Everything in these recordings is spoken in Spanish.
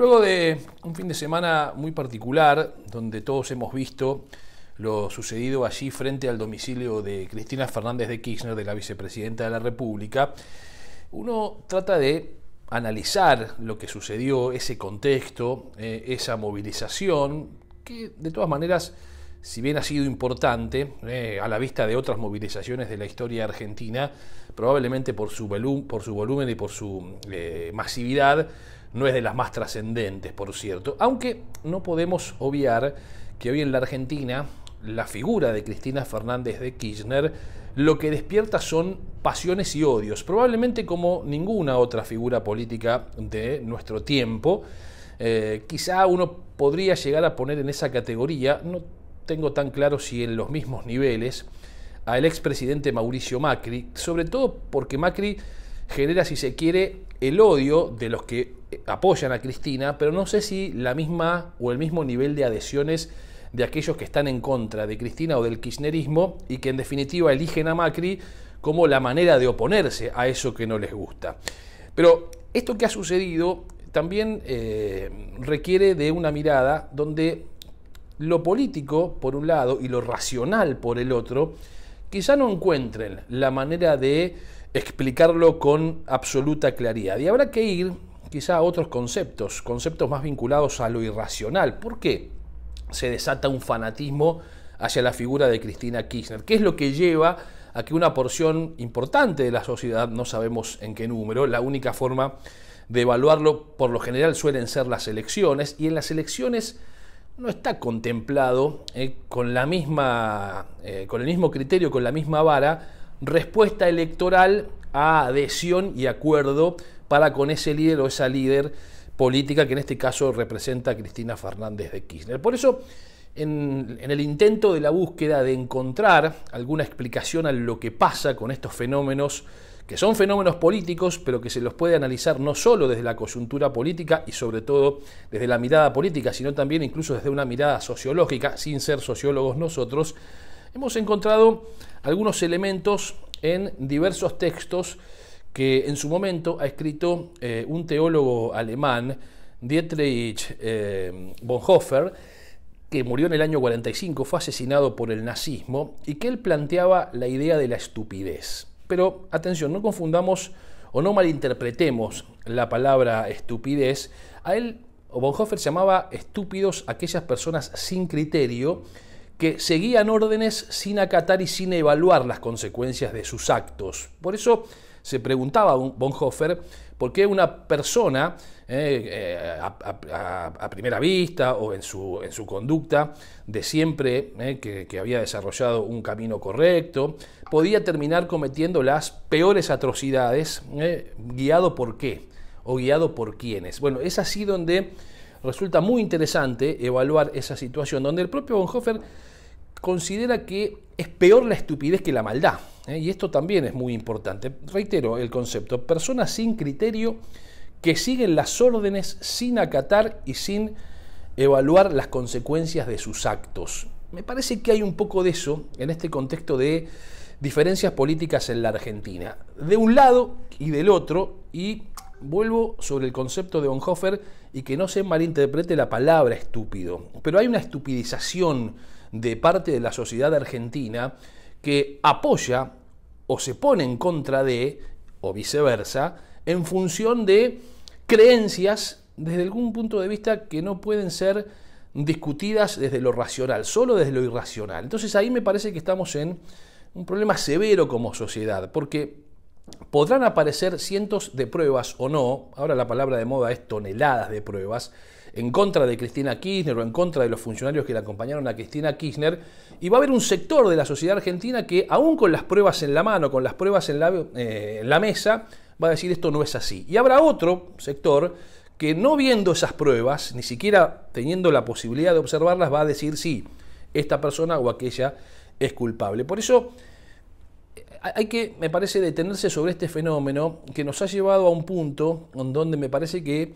Luego de un fin de semana muy particular, donde todos hemos visto lo sucedido allí frente al domicilio de Cristina Fernández de Kirchner, de la vicepresidenta de la República, uno trata de analizar lo que sucedió, ese contexto, eh, esa movilización, que de todas maneras, si bien ha sido importante, eh, a la vista de otras movilizaciones de la historia argentina, probablemente por su, por su volumen y por su eh, masividad, no es de las más trascendentes, por cierto, aunque no podemos obviar que hoy en la Argentina la figura de Cristina Fernández de Kirchner lo que despierta son pasiones y odios, probablemente como ninguna otra figura política de nuestro tiempo. Eh, quizá uno podría llegar a poner en esa categoría, no tengo tan claro si en los mismos niveles, al expresidente Mauricio Macri, sobre todo porque Macri genera, si se quiere, el odio de los que apoyan a Cristina, pero no sé si la misma o el mismo nivel de adhesiones de aquellos que están en contra de Cristina o del kirchnerismo y que en definitiva eligen a Macri como la manera de oponerse a eso que no les gusta. Pero esto que ha sucedido también eh, requiere de una mirada donde lo político por un lado y lo racional por el otro quizá no encuentren la manera de explicarlo con absoluta claridad. Y habrá que ir quizá otros conceptos, conceptos más vinculados a lo irracional. ¿Por qué se desata un fanatismo hacia la figura de Cristina Kirchner? ¿Qué es lo que lleva a que una porción importante de la sociedad, no sabemos en qué número, la única forma de evaluarlo por lo general suelen ser las elecciones y en las elecciones no está contemplado eh, con, la misma, eh, con el mismo criterio, con la misma vara, respuesta electoral a adhesión y acuerdo para con ese líder o esa líder política que en este caso representa a Cristina Fernández de Kirchner. Por eso, en, el intento de la búsqueda de encontrar alguna explicación a lo que pasa con estos fenómenos, que son fenómenos políticos, pero que se los puede analizar no solo desde la coyuntura política y sobre todo desde la mirada política, sino también incluso desde una mirada sociológica, sin ser sociólogos nosotros, hemos encontrado algunos elementos en diversos textos que en su momento ha escrito eh, un teólogo alemán, Dietrich eh, Bonhoeffer, que murió en el año 45, fue asesinado por el nazismo, y que él planteaba la idea de la estupidez. Pero atención, no confundamos o no malinterpretemos la palabra estupidez. A él, Bonhoeffer llamaba estúpidos aquellas personas sin criterio, que seguían órdenes sin acatar y sin evaluar las consecuencias de sus actos. Por eso se preguntaba Bonhoeffer por qué una persona eh, eh, a, primera vista o en su, conducta de siempre eh, que, había desarrollado un camino correcto, podía terminar cometiendo las peores atrocidades, guiado por qué o guiado por quiénes. Bueno, es así donde resulta muy interesante evaluar esa situación, donde el propio Bonhoeffer considera que es peor la estupidez que la maldad. ¿eh? Y esto también es muy importante. Reitero el concepto, personas sin criterio que siguen las órdenes sin acatar y sin evaluar las consecuencias de sus actos. Me parece que hay un poco de eso en este contexto de diferencias políticas en la Argentina, de un lado y del otro, y vuelvo sobre el concepto de Bonhoeffer, y que no se malinterprete la palabra estúpido, pero hay una estupidización de parte de la sociedad argentina que apoya o se pone en contra de, o viceversa, en función de creencias desde algún punto de vista que no pueden ser discutidas desde lo racional, solo desde lo irracional. Entonces ahí me parece que estamos en un problema severo como sociedad, porque podrán aparecer cientos de pruebas o no, ahora la palabra de moda es toneladas de pruebas, en contra de Cristina Kirchner o en contra de los funcionarios que le acompañaron a Cristina Kirchner, y va a haber un sector de la sociedad argentina que, aún con las pruebas en la mano, con las pruebas en la, eh, en la mesa, va a decir esto no es así. Y habrá otro sector que no viendo esas pruebas, ni siquiera teniendo la posibilidad de observarlas, va a decir sí, esta persona o aquella es culpable. Por eso hay que, me parece, detenerse sobre este fenómeno que nos ha llevado a un punto en donde me parece que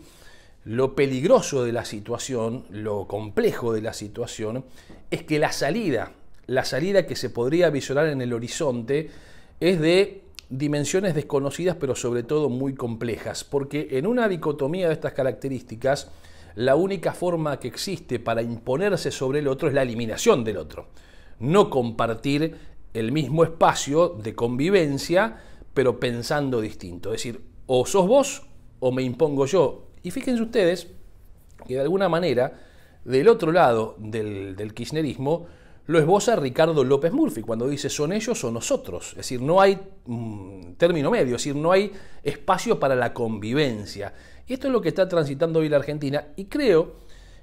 lo peligroso de la situación, lo complejo de la situación, es que la salida, la salida que se podría visionar en el horizonte, es de dimensiones desconocidas, pero sobre todo muy complejas, porque en una dicotomía de estas características, la única forma que existe para imponerse sobre el otro es la eliminación del otro, no compartir el mismo espacio de convivencia, pero pensando distinto. Es decir, o sos vos o me impongo yo. Y fíjense ustedes que de alguna manera, del otro lado del, kirchnerismo, lo esboza Ricardo López Murphy cuando dice son ellos o nosotros. Es decir, no hay mm, término medio, es decir, no hay espacio para la convivencia. Y esto es lo que está transitando hoy la Argentina y creo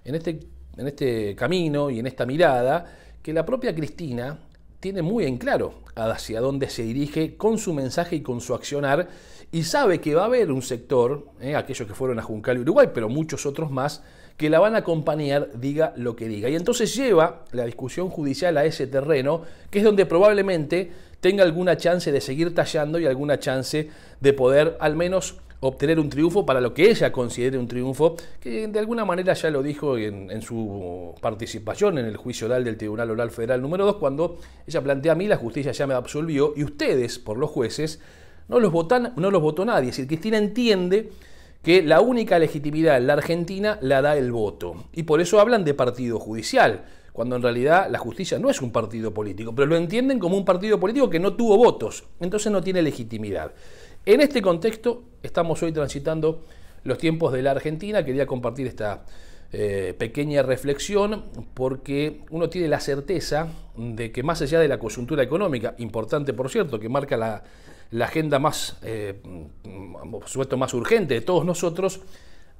en este, en este camino y en esta mirada que la propia Cristina tiene muy en claro hacia dónde se dirige con su mensaje y con su accionar y sabe que va a haber un sector, eh, aquellos que fueron a Juncal Uruguay, pero muchos otros más, que la van a acompañar, diga lo que diga. Y entonces lleva la discusión judicial a ese terreno, que es donde probablemente tenga alguna chance de seguir tallando y alguna chance de poder al menos obtener un triunfo para lo que ella considere un triunfo, que de alguna manera ya lo dijo en, su participación en el juicio oral del Tribunal Oral Federal número 2, cuando ella plantea a mí la justicia ya me absolvió y ustedes, por los jueces, no los, votan, no los votó nadie. Es decir, Cristina entiende que la única legitimidad en la Argentina la da el voto. Y por eso hablan de partido judicial, cuando en realidad la justicia no es un partido político, pero lo entienden como un partido político que no tuvo votos, entonces no tiene legitimidad. En este contexto estamos hoy transitando los tiempos de la Argentina. Quería compartir esta eh, pequeña reflexión porque uno tiene la certeza de que más allá de la coyuntura económica, importante por cierto, que marca la, agenda más, eh, mm, mm, supuesto, más urgente de todos nosotros,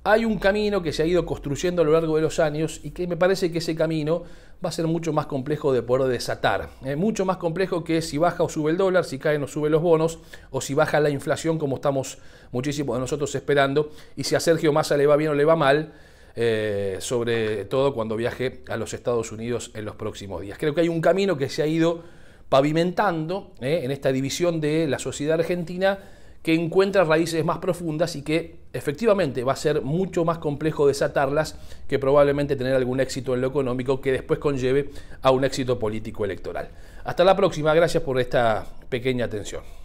hay un camino que se ha ido construyendo a lo largo de los años y que me parece que ese camino va a ser mucho más complejo de poder desatar. Eh, mucho más complejo que si baja o sube el dólar, si caen o suben los bonos, o si baja la inflación como estamos muchísimos de nosotros esperando, y si a Sergio Massa le va bien o le va mal, eh, sobre todo cuando viaje a los Estados Unidos en los próximos días. Creo que hay un camino que se ha ido pavimentando eh, en esta división de la sociedad argentina que encuentra raíces más profundas y que efectivamente va a ser mucho más complejo desatarlas que probablemente tener algún éxito en lo económico que después conlleve a un éxito político electoral. Hasta la próxima, gracias por esta pequeña atención.